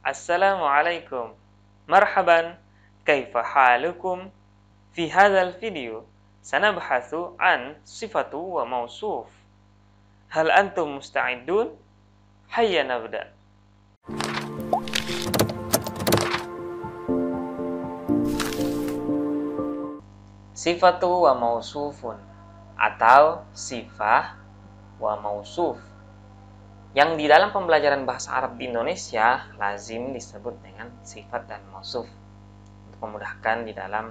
Assalamualaikum. Marhaban. Kaifa halukum? Fi hadzal video sanabhathu an sifatu wa mausuf. Hal antum musta'idun? Hayya nabda. Sifatu wa mausufun atau sifah wa mausuf yang di dalam pembelajaran bahasa Arab di Indonesia lazim disebut dengan sifat dan mausuf untuk memudahkan di dalam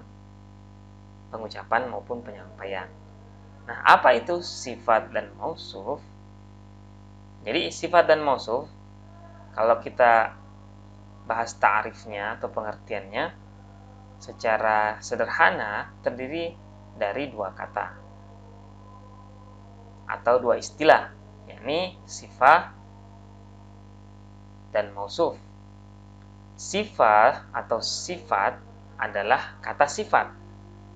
pengucapan maupun penyampaian. Nah, apa itu sifat dan mausuf? Jadi sifat dan mausuf kalau kita bahas ta'rifnya atau pengertiannya secara sederhana terdiri dari dua kata atau dua istilah ini sifat dan mausuf. Sifat atau sifat adalah kata sifat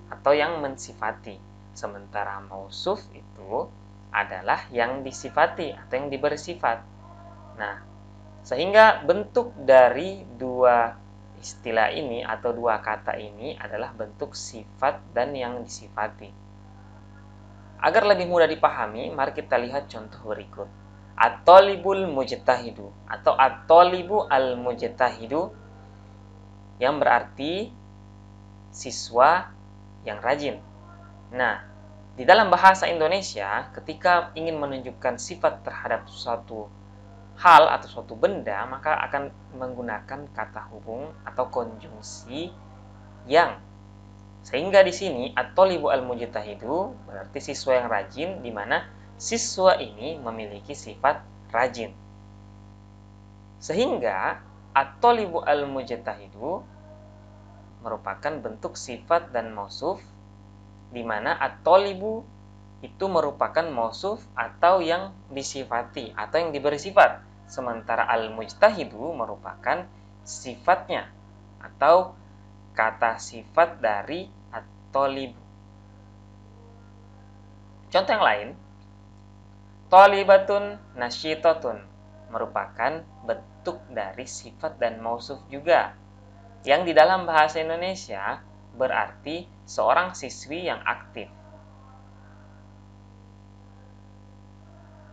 atau yang mensifati. Sementara mausuf itu adalah yang disifati atau yang diberi sifat. Nah, sehingga bentuk dari dua istilah ini atau dua kata ini adalah bentuk sifat dan yang disifati. Agar lebih mudah dipahami, mari kita lihat contoh berikut. At-talibul mujtahidu atau at-talibu al-mujtahidu yang berarti siswa yang rajin. Nah, di dalam bahasa Indonesia, ketika ingin menunjukkan sifat terhadap suatu hal atau suatu benda, maka akan menggunakan kata hubung atau konjungsi yang sehingga di sini at-talibu al-mujtahidu berarti siswa yang rajin di mana siswa ini memiliki sifat rajin. Sehingga at-talibu al-mujtahidu merupakan bentuk sifat dan mausuf di mana at itu merupakan mausuf atau yang disifati atau yang diberi sifat sementara al-mujtahidu merupakan sifatnya atau kata sifat dari tolib contoh yang lain tolibatun nasyitotun merupakan bentuk dari sifat dan mausuf juga yang di dalam bahasa Indonesia berarti seorang siswi yang aktif.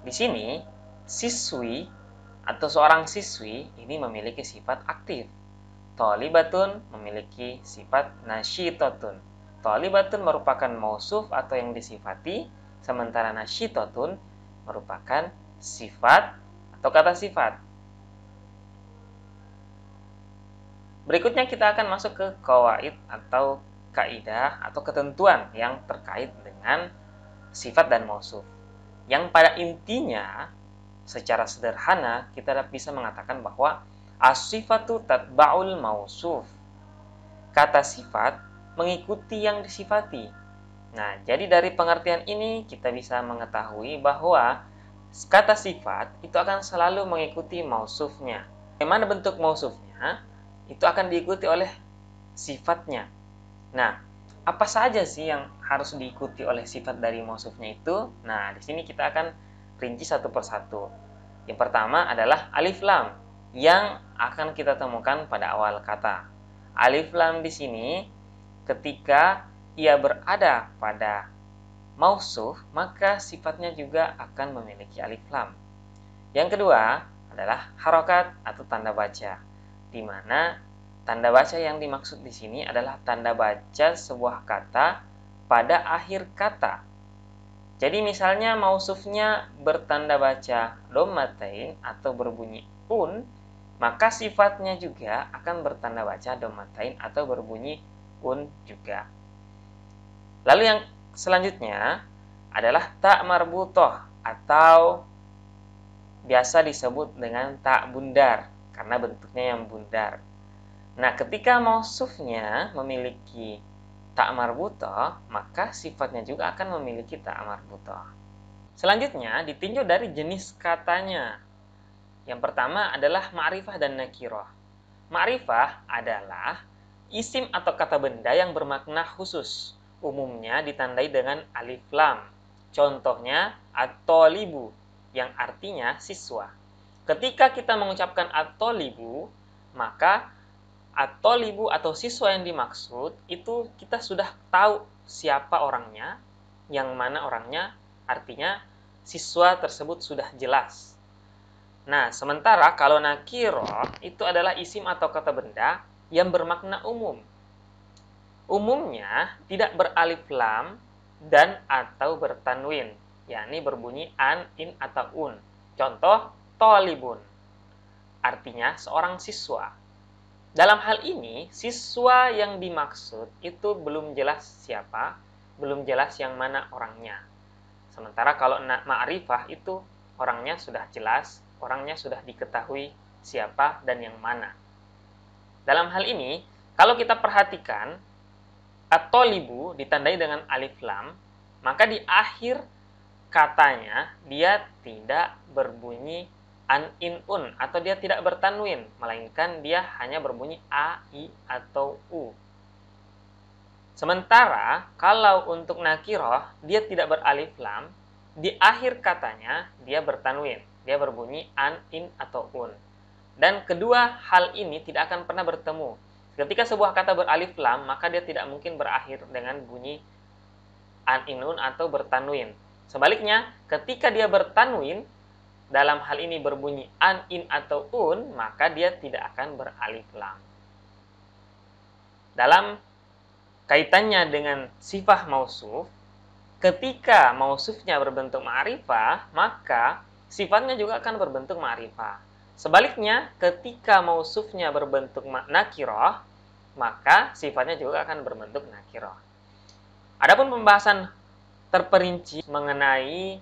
Di sini, siswi atau seorang siswi ini memiliki sifat aktif. Tolibatun memiliki sifat nasyitotun. Talibatun merupakan mausuf atau yang disifati, sementara nasyitotun merupakan sifat atau kata sifat. Berikutnya kita akan masuk ke kawaid atau kaidah atau ketentuan yang terkait dengan sifat dan mausuf. Yang pada intinya secara sederhana kita bisa mengatakan bahwa as-sifatu tatba'ul mausuf. Kata sifat mengikuti yang disifati. Nah, jadi dari pengertian ini kita bisa mengetahui bahwa kata sifat itu akan selalu mengikuti mausufnya. Bagaimana bentuk mausufnya? Itu akan diikuti oleh sifatnya. Nah, apa saja sih yang harus diikuti oleh sifat dari mausufnya itu? Nah, di sini kita akan rinci satu persatu. Yang pertama adalah alif lam yang akan kita temukan pada awal kata. Alif lam di sini ketika ia berada pada mausuf, maka sifatnya juga akan memiliki alif lam. Yang kedua adalah harokat atau tanda baca, di mana tanda baca yang dimaksud di sini adalah tanda baca sebuah kata pada akhir kata. Jadi misalnya mausufnya bertanda baca domatain atau berbunyi un, maka sifatnya juga akan bertanda baca domatain atau berbunyi pun juga. Lalu yang selanjutnya adalah tak marbutoh atau biasa disebut dengan tak bundar karena bentuknya yang bundar. Nah, ketika mausufnya memiliki tak marbutoh, maka sifatnya juga akan memiliki tak marbutoh. Selanjutnya, ditinjau dari jenis katanya. Yang pertama adalah ma'rifah dan nakiroh. Ma'rifah adalah Isim atau kata benda yang bermakna khusus, umumnya ditandai dengan alif lam. Contohnya, atolibu yang artinya siswa. Ketika kita mengucapkan atolibu, maka atolibu atau siswa yang dimaksud, itu kita sudah tahu siapa orangnya, yang mana orangnya, artinya siswa tersebut sudah jelas. Nah, sementara kalau nakiro itu adalah isim atau kata benda yang bermakna umum. Umumnya tidak beralif lam dan atau bertanwin, yakni berbunyi an, in, atau un. Contoh, tolibun. Artinya seorang siswa. Dalam hal ini, siswa yang dimaksud itu belum jelas siapa, belum jelas yang mana orangnya. Sementara kalau ma'rifah itu orangnya sudah jelas, orangnya sudah diketahui siapa dan yang mana. Dalam hal ini, kalau kita perhatikan, atau libu ditandai dengan alif lam, maka di akhir katanya dia tidak berbunyi an in un atau dia tidak bertanwin melainkan dia hanya berbunyi a i atau u sementara kalau untuk nakiroh dia tidak beralif lam di akhir katanya dia bertanwin dia berbunyi an in atau un dan kedua hal ini tidak akan pernah bertemu. Ketika sebuah kata beralif lam, maka dia tidak mungkin berakhir dengan bunyi an aninun atau bertanwin. Sebaliknya, ketika dia bertanwin, dalam hal ini berbunyi an, in, atau un, maka dia tidak akan beralif lam. Dalam kaitannya dengan sifah mausuf, ketika mausufnya berbentuk ma'rifah, maka sifatnya juga akan berbentuk ma'rifah. Sebaliknya, ketika mausufnya berbentuk makna kiroh, maka sifatnya juga akan berbentuk nakiroh. Adapun pembahasan terperinci mengenai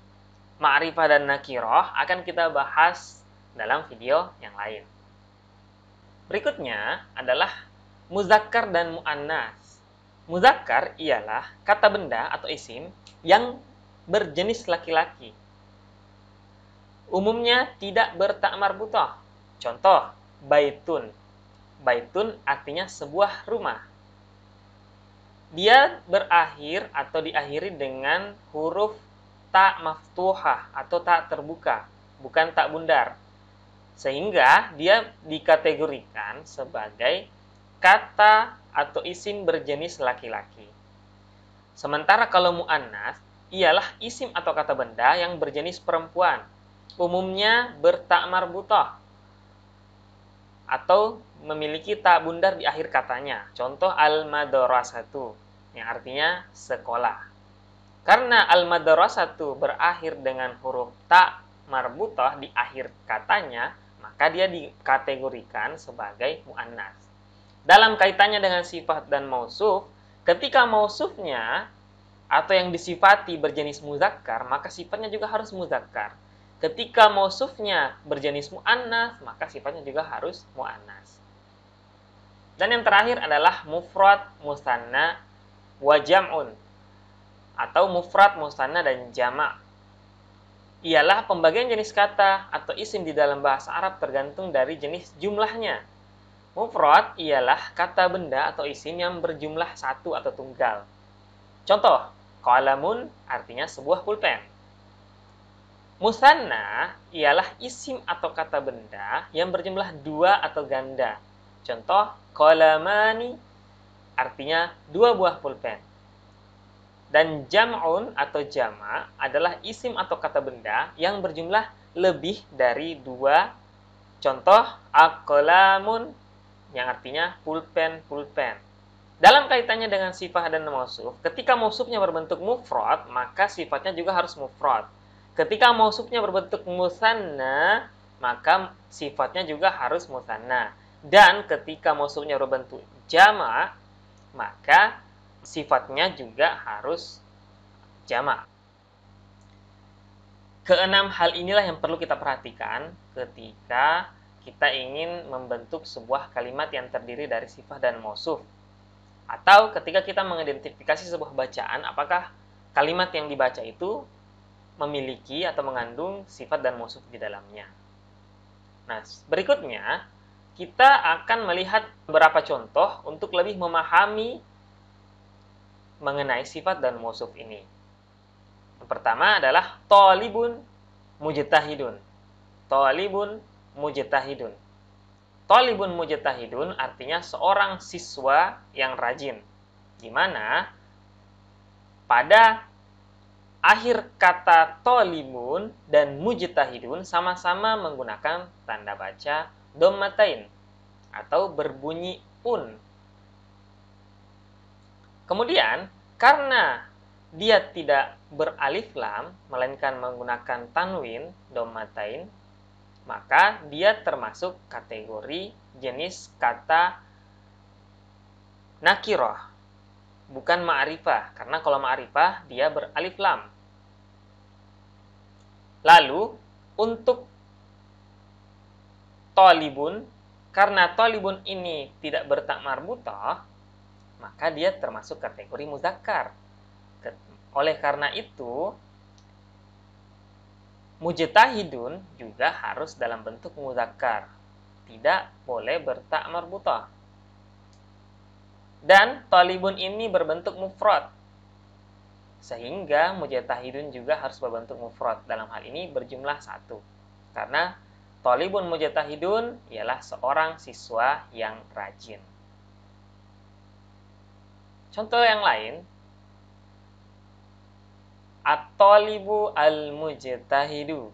ma'rifah dan nakiroh akan kita bahas dalam video yang lain. Berikutnya adalah muzakkar dan mu'annas. Muzakkar ialah kata benda atau isim yang berjenis laki-laki Umumnya tidak bertakmar buta. Contoh, baitun. Baitun artinya sebuah rumah. Dia berakhir atau diakhiri dengan huruf ta maftuhah atau tak terbuka, bukan tak bundar. Sehingga dia dikategorikan sebagai kata atau isim berjenis laki-laki. Sementara kalau mu'annas ialah isim atau kata benda yang berjenis perempuan umumnya bertakmar butoh atau memiliki tak bundar di akhir katanya. Contoh al-madrasatu yang artinya sekolah. Karena al-madrasatu berakhir dengan huruf tak marbutah di akhir katanya, maka dia dikategorikan sebagai muannas. Dalam kaitannya dengan sifat dan mausuf, ketika mausufnya atau yang disifati berjenis muzakkar, maka sifatnya juga harus muzakkar. Ketika mausufnya berjenis mu'annas, maka sifatnya juga harus mu'annas. Dan yang terakhir adalah mufrad, musanna, wa jam'un atau mufrad, musanna dan jamak. Ialah pembagian jenis kata atau isim di dalam bahasa Arab tergantung dari jenis jumlahnya. Mufrad ialah kata benda atau isim yang berjumlah satu atau tunggal. Contoh, kalamun artinya sebuah pulpen. Musanna ialah isim atau kata benda yang berjumlah dua atau ganda. Contoh, kolamani artinya dua buah pulpen. Dan jam'un atau jama adalah isim atau kata benda yang berjumlah lebih dari dua. Contoh, akolamun yang artinya pulpen-pulpen. Dalam kaitannya dengan sifat dan mausuf, ketika mausufnya berbentuk mufrad, maka sifatnya juga harus mufrad. Ketika mausufnya berbentuk musanna, maka sifatnya juga harus musanna. Dan ketika mausufnya berbentuk jama, maka sifatnya juga harus jama. Keenam hal inilah yang perlu kita perhatikan ketika kita ingin membentuk sebuah kalimat yang terdiri dari sifat dan mausuf. Atau ketika kita mengidentifikasi sebuah bacaan, apakah kalimat yang dibaca itu memiliki atau mengandung sifat dan musuh di dalamnya. Nah, berikutnya kita akan melihat beberapa contoh untuk lebih memahami mengenai sifat dan musuh ini. Yang pertama adalah tolibun mujtahidun. Tolibun mujtahidun. Tolibun mujtahidun artinya seorang siswa yang rajin. Di mana pada akhir kata tolimun dan mujtahidun sama-sama menggunakan tanda baca dommatain atau berbunyi un. Kemudian, karena dia tidak beralif lam, melainkan menggunakan tanwin dommatain, maka dia termasuk kategori jenis kata nakiroh bukan ma'rifah karena kalau ma'rifah dia beralif lam. Lalu untuk tolibun karena tolibun ini tidak bertak marbutah maka dia termasuk kategori muzakkar. Oleh karena itu mujtahidun juga harus dalam bentuk muzakkar. Tidak boleh bertak marbutah. Dan tolibun ini berbentuk mufrad. Sehingga mujatahidun juga harus berbentuk mufrad. Dalam hal ini berjumlah satu. Karena tolibun mujatahidun ialah seorang siswa yang rajin. Contoh yang lain, at al-mujtahidu.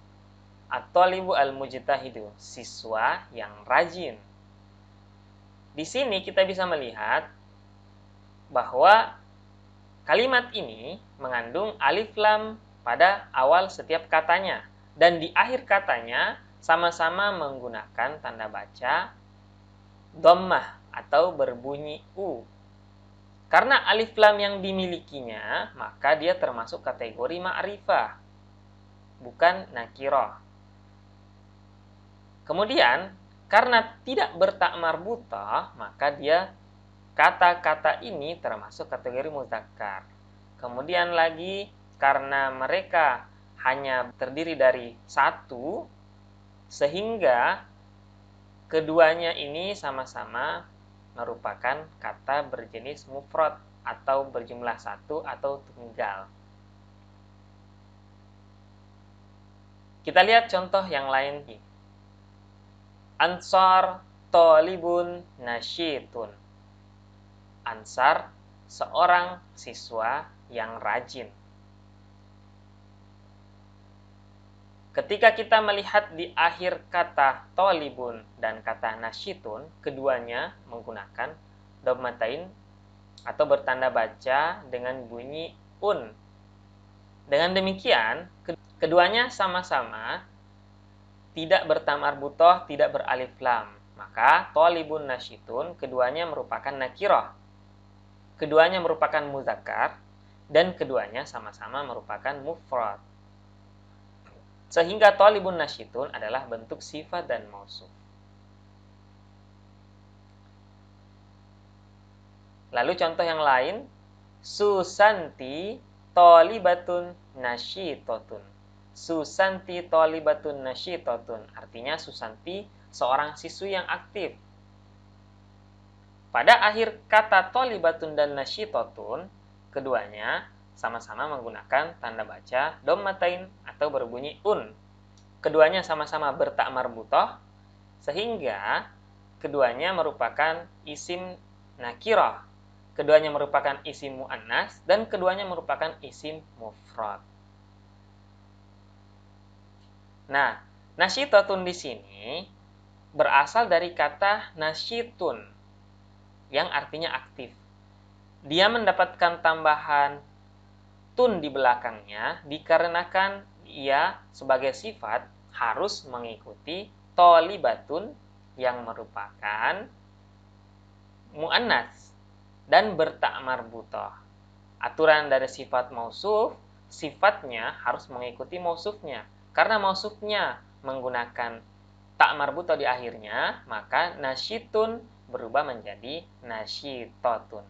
at al-mujtahidu, siswa yang rajin. Di sini kita bisa melihat bahwa kalimat ini mengandung alif lam pada awal setiap katanya dan di akhir katanya sama-sama menggunakan tanda baca dommah atau berbunyi u. Karena alif lam yang dimilikinya, maka dia termasuk kategori ma'rifah, bukan nakiroh. Kemudian, karena tidak bertak buta maka dia Kata-kata ini termasuk kategori muzakkar. Kemudian lagi karena mereka hanya terdiri dari satu sehingga keduanya ini sama-sama merupakan kata berjenis mufrad atau berjumlah satu atau tunggal. Kita lihat contoh yang lain. Ansar tolibun, nasyitun Ansar seorang siswa yang rajin. Ketika kita melihat di akhir kata tolibun dan kata nasyitun, keduanya menggunakan dommatain atau bertanda baca dengan bunyi un. Dengan demikian, keduanya sama-sama tidak bertamar butoh, tidak beralif lam. Maka tolibun nasyitun keduanya merupakan nakiroh keduanya merupakan muzakkar dan keduanya sama-sama merupakan mufrad. Sehingga talibun nasyitun adalah bentuk sifat dan mausuf. Lalu contoh yang lain, Susanti tolibatun nasyitotun. Susanti tolibatun nasyitotun. Artinya Susanti seorang siswi yang aktif. Pada akhir kata tolibatun dan nasyitotun, keduanya sama-sama menggunakan tanda baca dommatain atau berbunyi un. Keduanya sama-sama bertakmar butoh, sehingga keduanya merupakan isim nakiroh. Keduanya merupakan isim mu'annas dan keduanya merupakan isim mufrad. Nah, nasyitotun di sini berasal dari kata nasyitun yang artinya aktif. Dia mendapatkan tambahan tun di belakangnya dikarenakan ia sebagai sifat harus mengikuti tolibatun yang merupakan mu'annas dan bertakmar butoh. Aturan dari sifat mausuf, sifatnya harus mengikuti mausufnya. Karena mausufnya menggunakan takmar butoh di akhirnya, maka nasyitun berubah menjadi nasyitotun.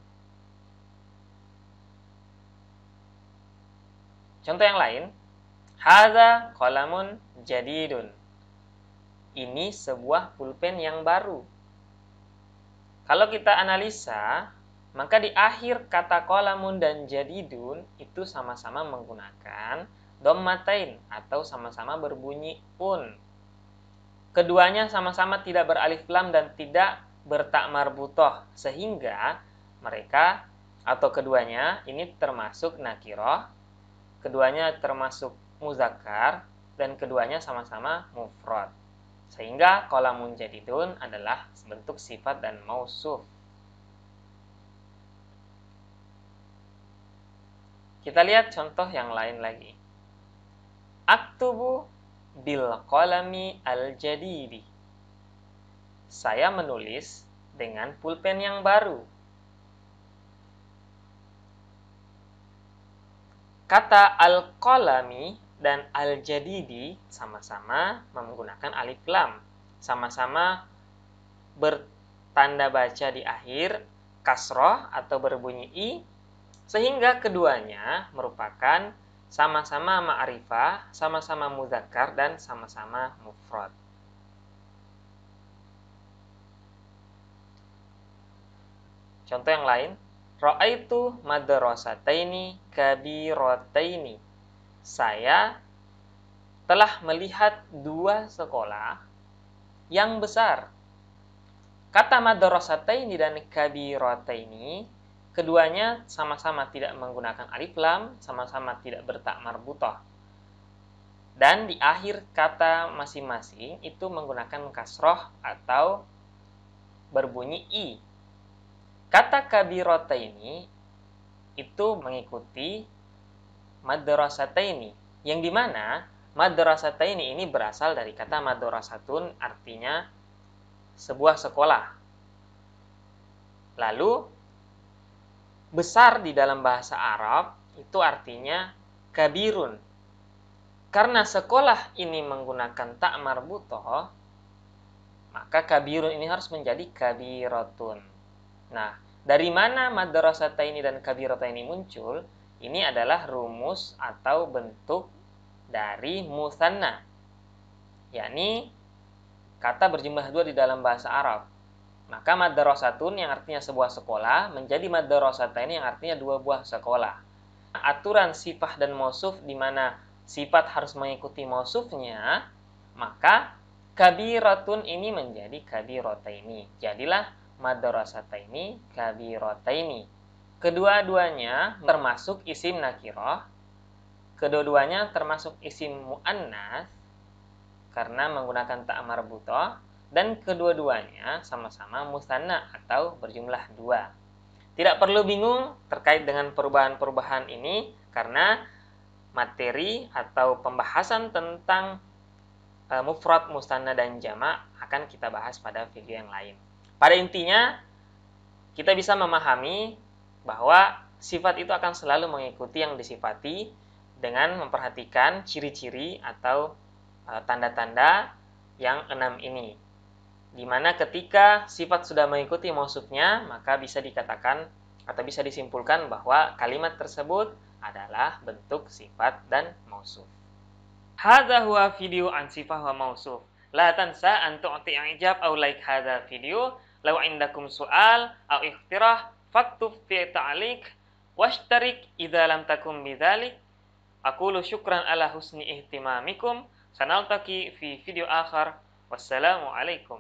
Contoh yang lain, Haza kolamun jadidun. Ini sebuah pulpen yang baru. Kalau kita analisa, maka di akhir kata kolamun dan jadidun itu sama-sama menggunakan dommatain atau sama-sama berbunyi un. Keduanya sama-sama tidak beralif lam dan tidak bertak marbutoh sehingga mereka atau keduanya ini termasuk nakiroh, keduanya termasuk muzakar dan keduanya sama-sama mufrad. Sehingga kolamun jadidun adalah bentuk sifat dan mausuf. Kita lihat contoh yang lain lagi. Aktubu bil kolami al jadidi saya menulis dengan pulpen yang baru. Kata al kolami dan al-jadidi sama-sama menggunakan alif lam. Sama-sama bertanda baca di akhir kasroh atau berbunyi i sehingga keduanya merupakan sama-sama ma'rifah, sama-sama muzakkar dan sama-sama mufrad. Contoh yang lain, Ra'aitu madrasataini kabirataini. Saya telah melihat dua sekolah yang besar. Kata madrasataini dan kabirataini, keduanya sama-sama tidak menggunakan alif lam, sama-sama tidak bertak marbutoh. Dan di akhir kata masing-masing itu menggunakan kasroh atau berbunyi i Kata kabirota ini itu mengikuti madrasata ini. Yang dimana madrasata ini ini berasal dari kata madrasatun artinya sebuah sekolah. Lalu besar di dalam bahasa Arab itu artinya kabirun. Karena sekolah ini menggunakan tak marbutoh, maka kabirun ini harus menjadi kabirotun. Nah, dari mana madrasata ini dan kabirata ini muncul? Ini adalah rumus atau bentuk dari musanna, yakni kata berjumlah dua di dalam bahasa Arab. Maka madrasatun yang artinya sebuah sekolah menjadi madrasata ini yang artinya dua buah sekolah. Aturan sifah dan mausuf di mana sifat harus mengikuti mausufnya, maka kabiratun ini menjadi kabirata ini. Jadilah Madrasata ini, madrasataini ini, Kedua-duanya hmm. termasuk isim nakiroh. Kedua-duanya termasuk isim mu'annas karena menggunakan tak marbutoh dan kedua-duanya sama-sama mustana atau berjumlah dua. Tidak perlu bingung terkait dengan perubahan-perubahan ini karena materi atau pembahasan tentang e, mufrad, musanna dan jama akan kita bahas pada video yang lain. Pada intinya, kita bisa memahami bahwa sifat itu akan selalu mengikuti yang disifati dengan memperhatikan ciri-ciri atau eh, tanda-tanda e, yang enam ini. Dimana ketika sifat sudah mengikuti maksudnya, maka bisa dikatakan atau bisa disimpulkan bahwa kalimat tersebut adalah bentuk sifat dan mausuf. Hadza huwa video an sifah wa mausuf. La tansa an tu'ti ijab aw like hadza video Lau indakum su'al au ikhtirah faktub fi ta'alik washtarik idza lam takum bidzalik. Aqulu syukran ala husni ihtimamikum. Sanaltaki fi video akhar. Wassalamualaikum.